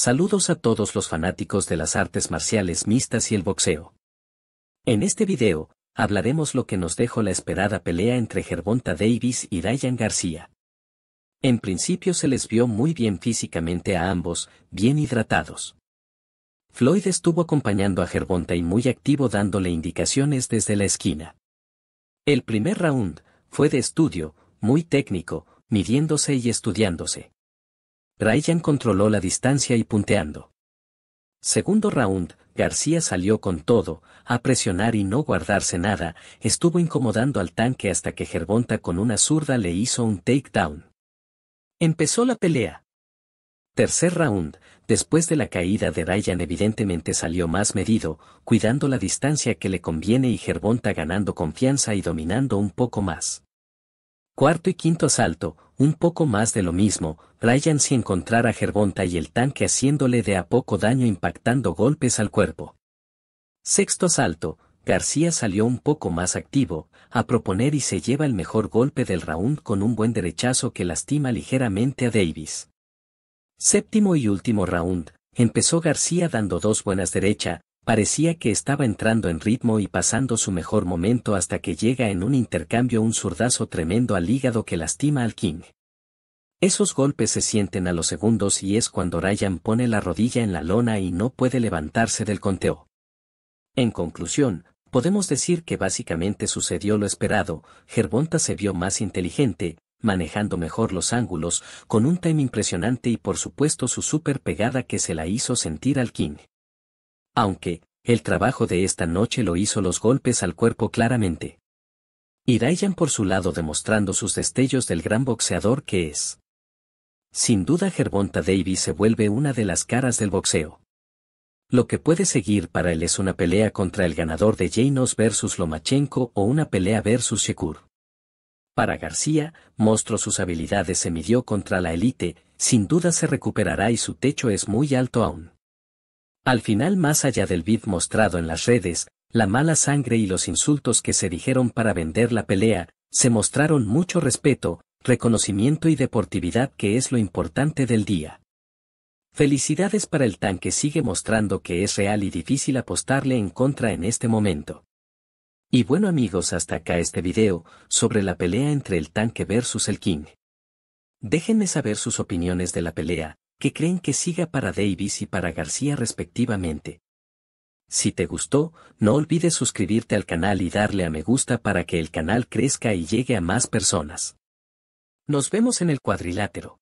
Saludos a todos los fanáticos de las artes marciales mixtas y el boxeo. En este video, hablaremos lo que nos dejó la esperada pelea entre Gervonta Davis y Diane García. En principio se les vio muy bien físicamente a ambos, bien hidratados. Floyd estuvo acompañando a Gervonta y muy activo dándole indicaciones desde la esquina. El primer round fue de estudio, muy técnico, midiéndose y estudiándose. Ryan controló la distancia y punteando. Segundo round, García salió con todo, a presionar y no guardarse nada, estuvo incomodando al tanque hasta que Gervonta con una zurda le hizo un takedown. Empezó la pelea. Tercer round, después de la caída de Ryan evidentemente salió más medido, cuidando la distancia que le conviene y Gervonta ganando confianza y dominando un poco más. Cuarto y quinto asalto, un poco más de lo mismo, Ryan si encontrara a Gervonta y el tanque haciéndole de a poco daño impactando golpes al cuerpo. Sexto asalto, García salió un poco más activo, a proponer y se lleva el mejor golpe del round con un buen derechazo que lastima ligeramente a Davis. Séptimo y último round, empezó García dando dos buenas derecha, Parecía que estaba entrando en ritmo y pasando su mejor momento hasta que llega en un intercambio un zurdazo tremendo al hígado que lastima al King. Esos golpes se sienten a los segundos y es cuando Ryan pone la rodilla en la lona y no puede levantarse del conteo. En conclusión, podemos decir que básicamente sucedió lo esperado, Gervonta se vio más inteligente, manejando mejor los ángulos, con un time impresionante y por supuesto su súper pegada que se la hizo sentir al King aunque, el trabajo de esta noche lo hizo los golpes al cuerpo claramente. Iráyan por su lado demostrando sus destellos del gran boxeador que es. Sin duda Gervonta Davis se vuelve una de las caras del boxeo. Lo que puede seguir para él es una pelea contra el ganador de Janos vs Lomachenko o una pelea versus Shekur. Para García, mostró sus habilidades se midió contra la élite, sin duda se recuperará y su techo es muy alto aún. Al final más allá del vid mostrado en las redes, la mala sangre y los insultos que se dijeron para vender la pelea, se mostraron mucho respeto, reconocimiento y deportividad que es lo importante del día. Felicidades para el tanque sigue mostrando que es real y difícil apostarle en contra en este momento. Y bueno amigos hasta acá este video, sobre la pelea entre el tanque versus el king. Déjenme saber sus opiniones de la pelea, que creen que siga para Davis y para García respectivamente. Si te gustó, no olvides suscribirte al canal y darle a me gusta para que el canal crezca y llegue a más personas. Nos vemos en el cuadrilátero.